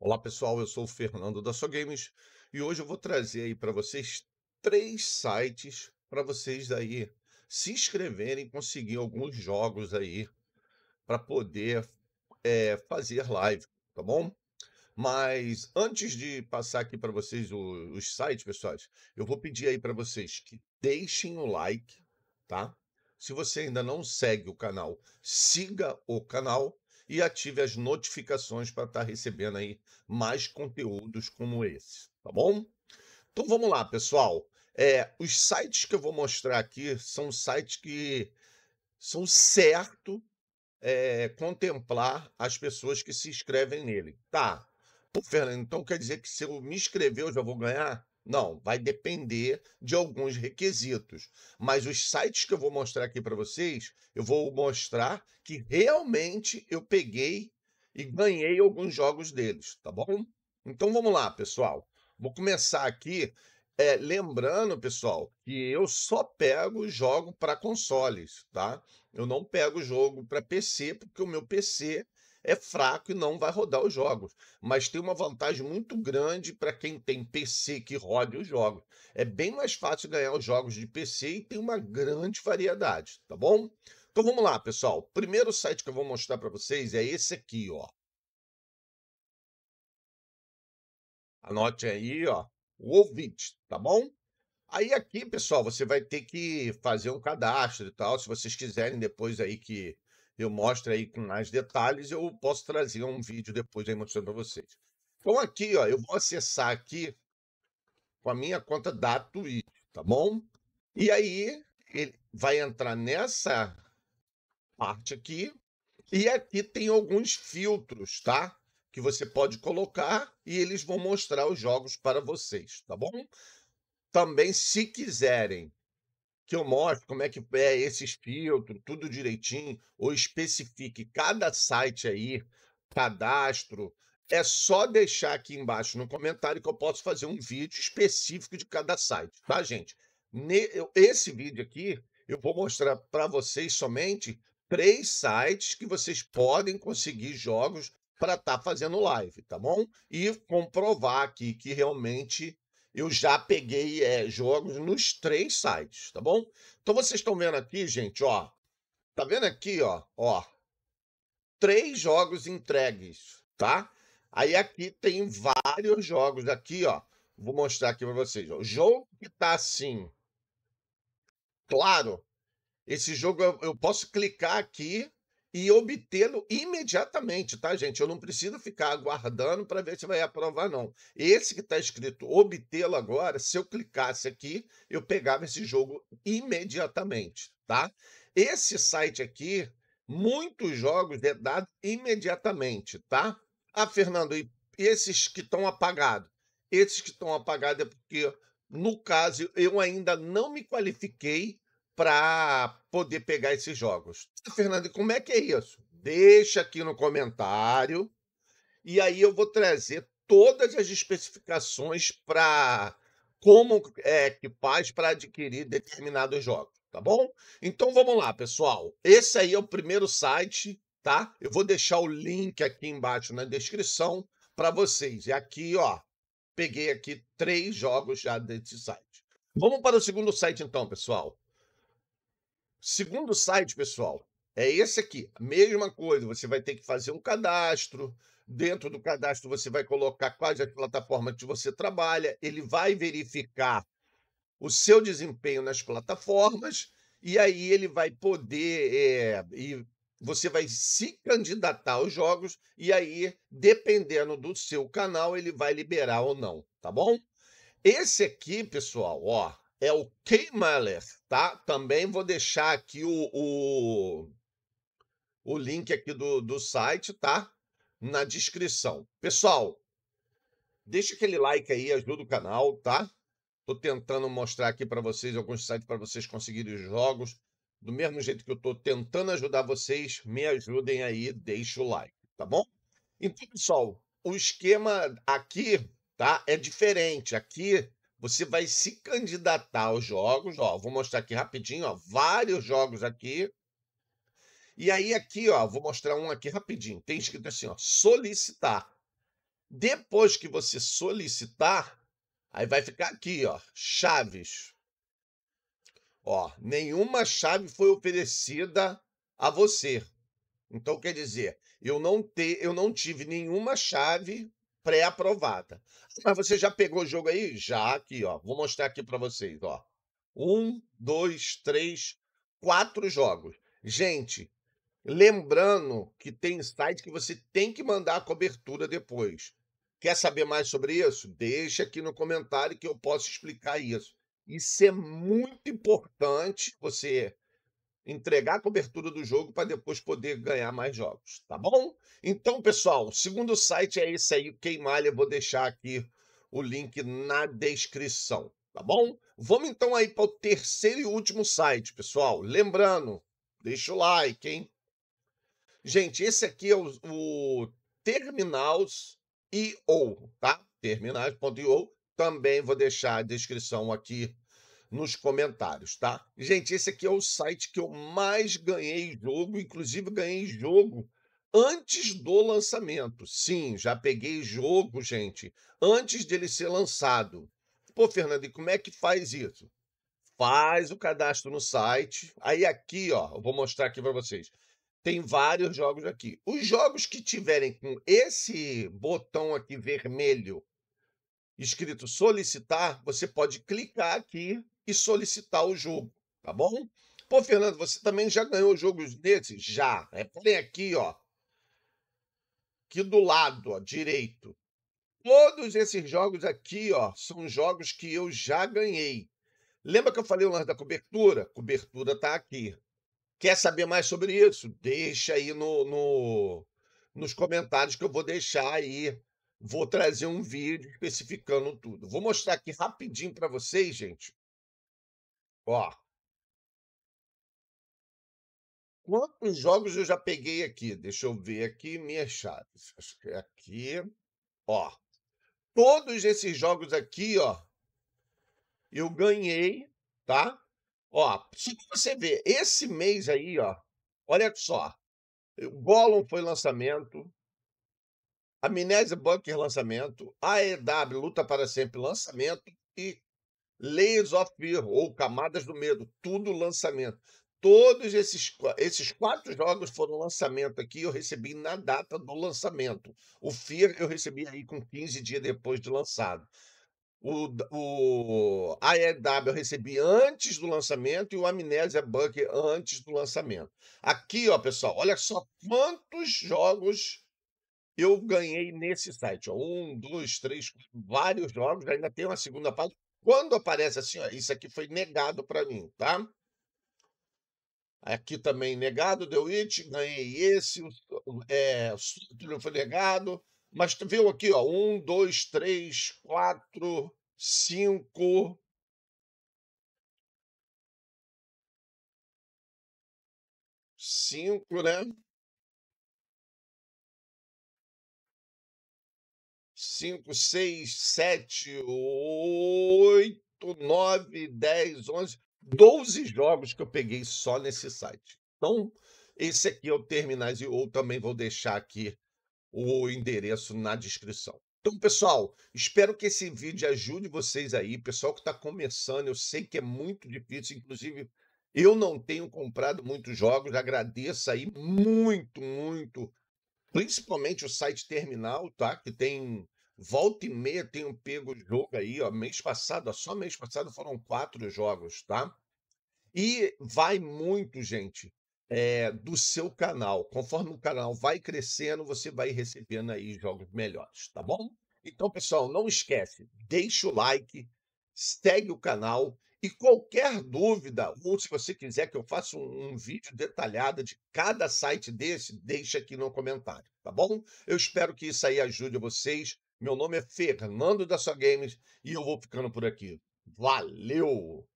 Olá pessoal, eu sou o Fernando da SoGames e hoje eu vou trazer aí para vocês três sites para vocês daí se inscreverem e conseguir alguns jogos aí para poder é, fazer live, tá bom? Mas antes de passar aqui para vocês os sites, pessoal, eu vou pedir aí para vocês que deixem o like, tá? Se você ainda não segue o canal, siga o canal e ative as notificações para estar tá recebendo aí mais conteúdos como esse, tá bom? Então vamos lá, pessoal. É, os sites que eu vou mostrar aqui são sites que são certo é, contemplar as pessoas que se inscrevem nele. Tá. Pô, Fernando, então quer dizer que se eu me inscrever eu já vou ganhar? Não, vai depender de alguns requisitos. Mas os sites que eu vou mostrar aqui para vocês, eu vou mostrar que realmente eu peguei e ganhei alguns jogos deles, tá bom? Então vamos lá, pessoal. Vou começar aqui é, lembrando, pessoal, que eu só pego jogo para consoles, tá? Eu não pego jogo para PC porque o meu PC é fraco e não vai rodar os jogos. Mas tem uma vantagem muito grande para quem tem PC que rode os jogos. É bem mais fácil ganhar os jogos de PC e tem uma grande variedade, tá bom? Então vamos lá, pessoal. O primeiro site que eu vou mostrar para vocês é esse aqui, ó. Anote aí, ó, o Ovid, tá bom? Aí aqui, pessoal, você vai ter que fazer um cadastro e tal, se vocês quiserem depois aí que eu mostro aí com mais detalhes, eu posso trazer um vídeo depois aí mostrando para vocês. Então aqui, ó, eu vou acessar aqui com a minha conta da Twitch, tá bom? E aí ele vai entrar nessa parte aqui e aqui tem alguns filtros, tá? Que você pode colocar e eles vão mostrar os jogos para vocês, tá bom? Também, se quiserem que eu mostre como é que é esses filtros, tudo direitinho, ou especifique cada site aí, cadastro. É só deixar aqui embaixo no comentário que eu posso fazer um vídeo específico de cada site, tá, gente? Esse vídeo aqui, eu vou mostrar para vocês somente três sites que vocês podem conseguir jogos para estar tá fazendo live, tá bom? E comprovar aqui que realmente eu já peguei é, jogos nos três sites, tá bom? Então vocês estão vendo aqui, gente, ó. Tá vendo aqui, ó, ó. Três jogos entregues, tá? Aí aqui tem vários jogos aqui, ó. Vou mostrar aqui para vocês. Ó. O jogo que tá assim, claro. Esse jogo eu, eu posso clicar aqui e obtê-lo imediatamente, tá, gente? Eu não preciso ficar aguardando para ver se vai aprovar, não. Esse que está escrito obtê-lo agora, se eu clicasse aqui, eu pegava esse jogo imediatamente, tá? Esse site aqui, muitos jogos é dado imediatamente, tá? Ah, Fernando, e esses que estão apagados? Esses que estão apagados é porque, no caso, eu ainda não me qualifiquei para poder pegar esses jogos. Fernando, como é que é isso? Deixa aqui no comentário e aí eu vou trazer todas as especificações para como é que faz para adquirir determinados jogos, tá bom? Então vamos lá, pessoal. Esse aí é o primeiro site, tá? Eu vou deixar o link aqui embaixo na descrição para vocês. E é aqui, ó, peguei aqui três jogos já desse site. Vamos para o segundo site então, pessoal. Segundo site, pessoal, é esse aqui. Mesma coisa, você vai ter que fazer um cadastro. Dentro do cadastro, você vai colocar quais as plataformas que você trabalha. Ele vai verificar o seu desempenho nas plataformas e aí ele vai poder é, e você vai se candidatar aos jogos e aí dependendo do seu canal ele vai liberar ou não, tá bom? Esse aqui, pessoal, ó, é o Kay tá? Também vou deixar aqui o, o, o link aqui do, do site, tá? Na descrição. Pessoal, deixa aquele like aí, ajuda o canal, tá? Tô tentando mostrar aqui para vocês alguns sites para vocês conseguirem os jogos. Do mesmo jeito que eu tô tentando ajudar vocês, me ajudem aí, deixa o like, tá bom? Então, pessoal, o esquema aqui, tá? É diferente. Aqui você vai se candidatar aos jogos, ó, vou mostrar aqui rapidinho, ó, vários jogos aqui. E aí aqui, ó, vou mostrar um aqui rapidinho. Tem escrito assim, ó, solicitar. Depois que você solicitar, aí vai ficar aqui, ó, chaves. Ó, nenhuma chave foi oferecida a você. Então quer dizer, eu não te, eu não tive nenhuma chave pré-aprovada. Ah, mas você já pegou o jogo aí? Já aqui, ó. Vou mostrar aqui para vocês, ó. Um, dois, três, quatro jogos. Gente, lembrando que tem site que você tem que mandar a cobertura depois. Quer saber mais sobre isso? Deixa aqui no comentário que eu posso explicar isso. Isso é muito importante você entregar a cobertura do jogo para depois poder ganhar mais jogos, tá bom? Então, pessoal, o segundo site é esse aí, o Queimalha, vou deixar aqui o link na descrição, tá bom? Vamos então aí para o terceiro e último site, pessoal. Lembrando, deixa o like, hein? Gente, esse aqui é o, o Terminals.io, tá? Terminals.io. Também vou deixar a descrição aqui nos comentários, tá? Gente, esse aqui é o site que eu mais ganhei jogo, inclusive ganhei jogo antes do lançamento. Sim, já peguei jogo, gente, antes dele ser lançado. Pô, Fernando, e como é que faz isso? Faz o cadastro no site. Aí aqui, ó, eu vou mostrar aqui para vocês. Tem vários jogos aqui. Os jogos que tiverem com esse botão aqui vermelho escrito solicitar, você pode clicar aqui e solicitar o jogo, tá bom? Pô, Fernando, você também já ganhou jogos desses? Já. É por aqui, ó. Aqui do lado, ó, direito. Todos esses jogos aqui, ó, são jogos que eu já ganhei. Lembra que eu falei lá da cobertura? Cobertura tá aqui. Quer saber mais sobre isso? Deixa aí no, no, nos comentários que eu vou deixar aí. Vou trazer um vídeo especificando tudo. Vou mostrar aqui rapidinho para vocês, gente Ó. Quantos jogos eu já peguei aqui? Deixa eu ver aqui minhas chaves. Acho que é aqui. Ó. Todos esses jogos aqui, ó. Eu ganhei, tá? Ó, se você ver, esse mês aí, ó. Olha só. Eh, o Gollum foi lançamento. Amnésia Bunker lançamento. AEW Luta para Sempre lançamento. E Layers of Fear, ou Camadas do Medo, tudo lançamento. Todos esses, esses quatro jogos foram lançamento aqui, eu recebi na data do lançamento. O Fear eu recebi aí com 15 dias depois de lançado. O, o AEW eu recebi antes do lançamento e o Amnésia Bunker antes do lançamento. Aqui, ó, pessoal, olha só quantos jogos eu ganhei nesse site. Ó. Um, dois, três, vários jogos. Ainda tem uma segunda parte quando aparece assim, ó, isso aqui foi negado para mim, tá? Aqui também negado, deu it, ganhei esse, é, foi negado. Mas viu aqui, ó, um, dois, três, quatro, cinco. Cinco, né? 5, 6, 7, 8, 9, 10, 11, 12 jogos que eu peguei só nesse site. Então, esse aqui é o Terminais, ou também vou deixar aqui o endereço na descrição. Então, pessoal, espero que esse vídeo ajude vocês aí. Pessoal que está começando, eu sei que é muito difícil, inclusive eu não tenho comprado muitos jogos. Agradeço aí muito, muito, principalmente o site Terminal, tá? Que tem Volta e meia tem um pego jogo aí, ó. Mês passado, ó, só mês passado foram quatro jogos, tá? E vai muito, gente, é, do seu canal. Conforme o canal vai crescendo, você vai recebendo aí jogos melhores, tá bom? Então, pessoal, não esquece, deixa o like, segue o canal e qualquer dúvida, ou se você quiser que eu faça um, um, vídeo detalhado de cada site desse, deixa aqui no comentário, tá bom? Eu espero que isso aí ajude vocês meu nome é Fernando da Só Games e eu vou ficando por aqui. Valeu!